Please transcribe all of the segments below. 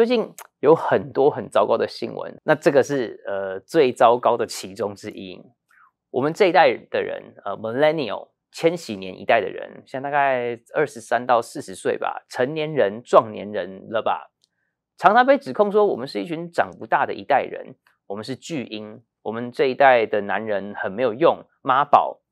最近有很多很糟糕的新闻，那这个是呃最糟糕的其中之一。我们这一代的人，呃，Millennial 千禧年一代的人，现在大概二十三到四十岁吧，成年人、壮年人了吧，常常被指控说我们是一群长不大的一代人，我们是巨婴，我们这一代的男人很没有用，妈宝。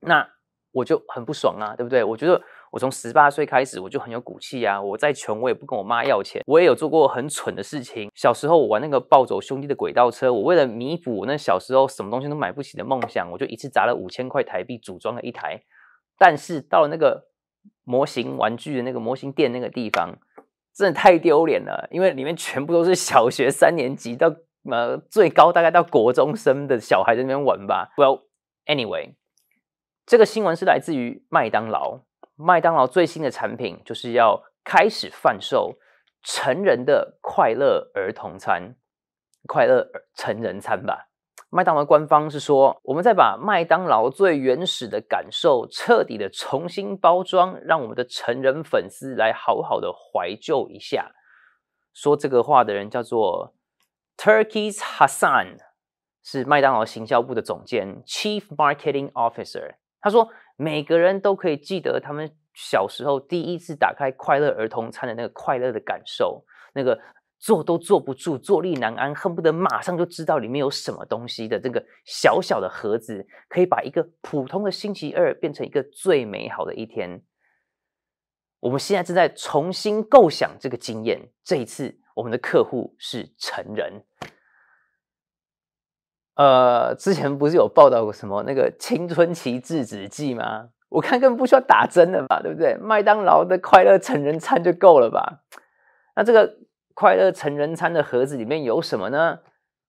那我就很不爽啊，对不对？我觉得。我从十八岁开始，我就很有骨气啊！我再穷，我也不跟我妈要钱。我也有做过很蠢的事情。小时候我玩那个暴走兄弟的轨道车，我为了弥补我那小时候什么东西都买不起的梦想，我就一次砸了五千块台币组装了一台。但是到了那个模型玩具的那个模型店那个地方，真的太丢脸了，因为里面全部都是小学三年级到呃最高大概到国中生的小孩在那边玩吧。Well，anyway，这个新闻是来自于麦当劳。麦当劳最新的产品就是要开始贩售成人的快乐儿童餐，快乐成人餐吧。麦当劳官方是说，我们在把麦当劳最原始的感受彻底的重新包装，让我们的成人粉丝来好好的怀旧一下。说这个话的人叫做 t u r k y s h Hassan，是麦当劳行销部的总监 （Chief Marketing Officer）。他说。每个人都可以记得他们小时候第一次打开快乐儿童餐的那个快乐的感受，那个坐都坐不住、坐立难安、恨不得马上就知道里面有什么东西的这个小小的盒子，可以把一个普通的星期二变成一个最美好的一天。我们现在正在重新构想这个经验，这一次我们的客户是成人。呃，之前不是有报道过什么那个青春期制止剂吗？我看根本不需要打针了吧，对不对？麦当劳的快乐成人餐就够了吧？那这个快乐成人餐的盒子里面有什么呢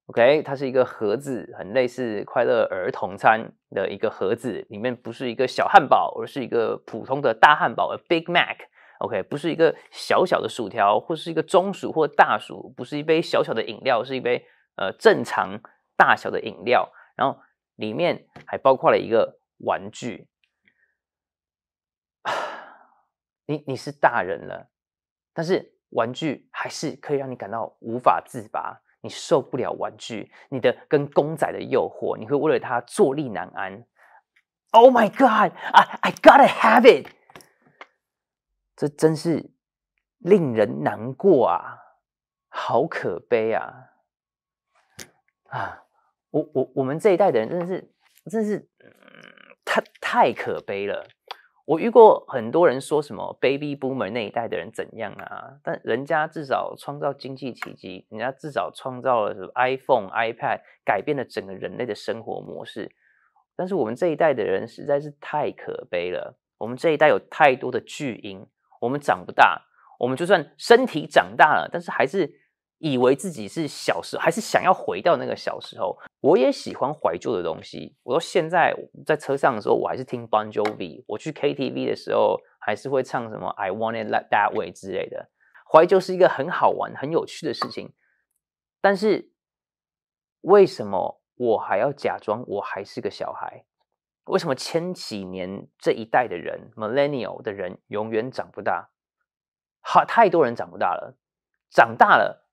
？OK，它是一个盒子，很类似快乐儿童餐的一个盒子，里面不是一个小汉堡，而是一个普通的大汉堡，Big Mac。OK，不是一个小小的薯条，或是一个中薯或大薯，不是一杯小小的饮料，是一杯呃正常。大小的饮料，然后里面还包括了一个玩具。你你是大人了，但是玩具还是可以让你感到无法自拔。你受不了玩具，你的跟公仔的诱惑，你会为了他坐立难安。Oh my God! I I gotta have it！这真是令人难过啊，好可悲啊，啊！我我我们这一代的人真的是，真的是，太太可悲了。我遇过很多人说什么 “baby boomer” 那一代的人怎样啊？但人家至少创造经济奇迹，人家至少创造了 iPhone、iPad，改变了整个人类的生活模式。但是我们这一代的人实在是太可悲了。我们这一代有太多的巨婴，我们长不大，我们就算身体长大了，但是还是。以为自己是小时候，还是想要回到那个小时候？我也喜欢怀旧的东西。我说现在在车上的时候，我还是听 b o n j o v i 我去 KTV 的时候，还是会唱什么《I w a n t e t That Way》之类的。怀旧是一个很好玩、很有趣的事情。但是为什么我还要假装我还是个小孩？为什么千禧年这一代的人 （Millennial 的人）永远长不大？好，太多人长不大了，长大了。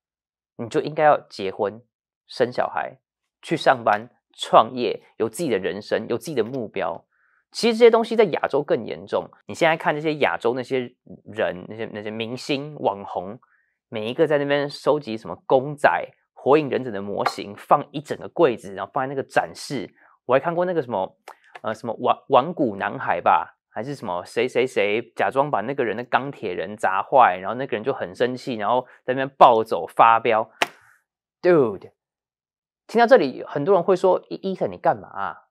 你就应该要结婚、生小孩、去上班、创业，有自己的人生，有自己的目标。其实这些东西在亚洲更严重。你现在看那些亚洲那些人，那些那些明星、网红，每一个在那边收集什么公仔、火影忍者的模型，放一整个柜子，然后放在那个展示。我还看过那个什么，呃，什么玩玩古男孩吧。还是什么谁谁谁假装把那个人的钢铁人砸坏，然后那个人就很生气，然后在那边暴走发飙。Dude，听到这里，很多人会说伊伊森，你干嘛？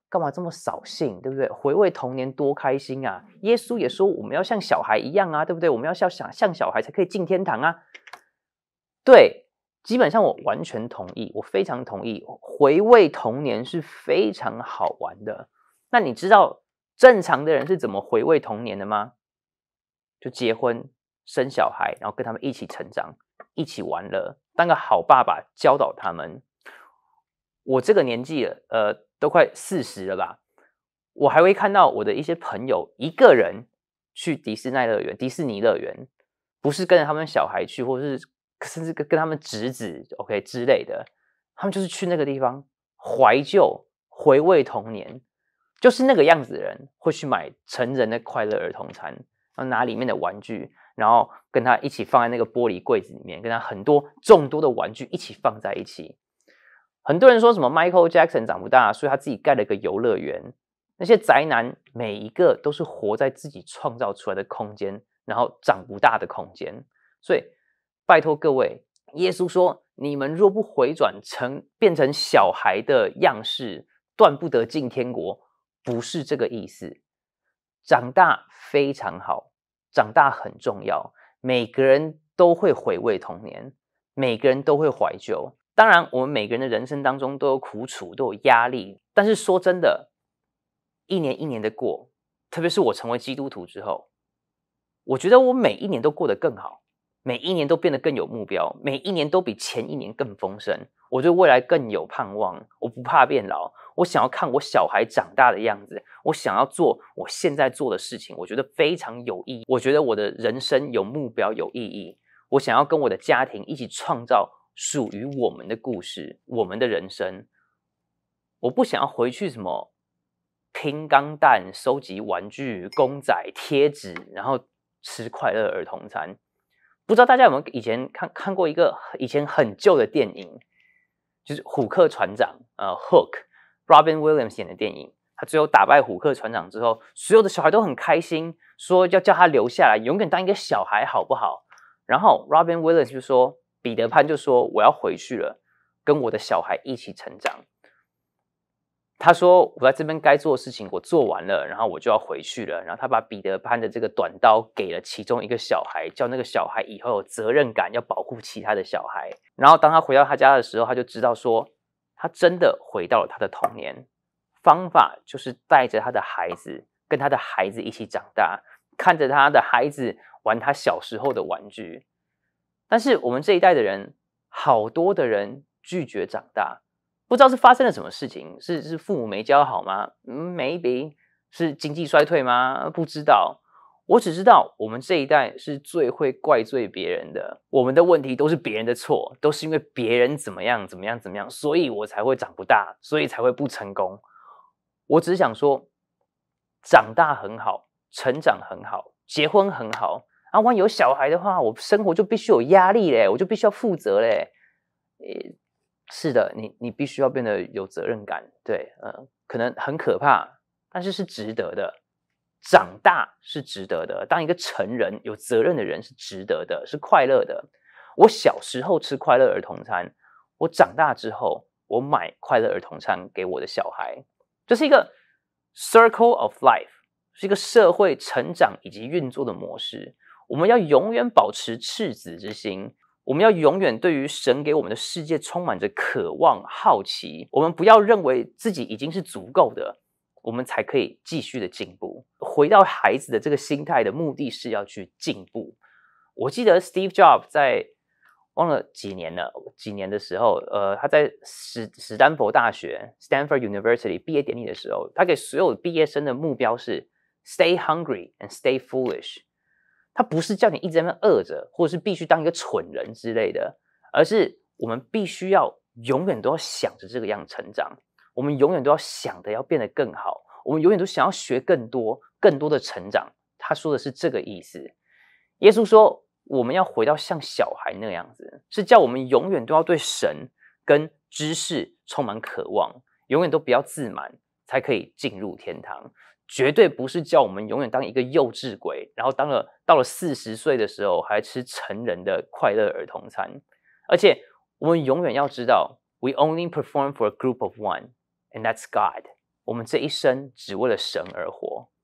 干嘛这么扫兴？对不对？回味童年多开心啊！耶稣也说我们要像小孩一样啊，对不对？我们要像像像小孩才可以进天堂啊。对，基本上我完全同意，我非常同意，回味童年是非常好玩的。那你知道？正常的人是怎么回味童年的吗？就结婚生小孩，然后跟他们一起成长，一起玩乐，当个好爸爸教导他们。我这个年纪，呃，都快四十了吧，我还会看到我的一些朋友一个人去迪士尼乐园，迪士尼乐园不是跟着他们小孩去，或是甚至跟跟他们侄子 OK 之类的，他们就是去那个地方怀旧回味童年。就是那个样子的人会去买成人的快乐儿童餐，然后拿里面的玩具，然后跟他一起放在那个玻璃柜子里面，跟他很多众多的玩具一起放在一起。很多人说什么 Michael Jackson 长不大，所以他自己盖了个游乐园。那些宅男每一个都是活在自己创造出来的空间，然后长不大的空间。所以拜托各位，耶稣说：你们若不回转成变成小孩的样式，断不得进天国。不是这个意思。长大非常好，长大很重要。每个人都会回味童年，每个人都会怀旧。当然，我们每个人的人生当中都有苦楚，都有压力。但是说真的，一年一年的过，特别是我成为基督徒之后，我觉得我每一年都过得更好，每一年都变得更有目标，每一年都比前一年更丰盛。我对未来更有盼望，我不怕变老，我想要看我小孩长大的样子，我想要做我现在做的事情，我觉得非常有意义，我觉得我的人生有目标有意义，我想要跟我的家庭一起创造属于我们的故事，我们的人生，我不想要回去什么拼钢蛋、收集玩具公仔、贴纸，然后吃快乐儿童餐。不知道大家有没有以前看看过一个以前很旧的电影？就是虎克船长，呃，Hook，Robin Williams 演的电影。他最后打败虎克船长之后，所有的小孩都很开心，说要叫他留下来，永远当一个小孩，好不好？然后 Robin Williams 就说，彼得潘就说，我要回去了，跟我的小孩一起成长。他说：“我在这边该做的事情我做完了，然后我就要回去了。”然后他把彼得潘的这个短刀给了其中一个小孩，叫那个小孩以后有责任感，要保护其他的小孩。然后当他回到他家的时候，他就知道说，他真的回到了他的童年。方法就是带着他的孩子，跟他的孩子一起长大，看着他的孩子玩他小时候的玩具。但是我们这一代的人，好多的人拒绝长大。不知道是发生了什么事情，是是父母没教好吗？，maybe 是经济衰退吗？不知道。我只知道我们这一代是最会怪罪别人的，我们的问题都是别人的错，都是因为别人怎么样怎么样怎么样，所以我才会长不大，所以才会不成功。我只是想说，长大很好，成长很好，结婚很好。啊，万一有小孩的话，我生活就必须有压力嘞，我就必须要负责嘞，诶。是的，你你必须要变得有责任感。对，嗯，可能很可怕，但是是值得的。长大是值得的，当一个成人有责任的人是值得的，是快乐的。我小时候吃快乐儿童餐，我长大之后，我买快乐儿童餐给我的小孩，这是一个 circle of life，是一个社会成长以及运作的模式。我们要永远保持赤子之心。我们要永远对于神给我们的世界充满着渴望、好奇。我们不要认为自己已经是足够的，我们才可以继续的进步。回到孩子的这个心态的目的是要去进步。我记得 Steve Jobs 在忘了几年了，几年的时候，呃，他在史史丹佛大学 Stanford University 毕业典礼的时候，他给所有毕业生的目标是 Stay hungry and stay foolish。他不是叫你一直在那饿着，或者是必须当一个蠢人之类的，而是我们必须要永远都要想着这个样成长，我们永远都要想的要变得更好，我们永远都想要学更多更多的成长。他说的是这个意思。耶稣说，我们要回到像小孩那样子，是叫我们永远都要对神跟知识充满渴望，永远都不要自满。才可以进入天堂，绝对不是叫我们永远当一个幼稚鬼，然后当了到了四十岁的时候还吃成人的快乐儿童餐。而且我们永远要知道，we only perform for a group of one，and that's God。我们这一生只为了神而活。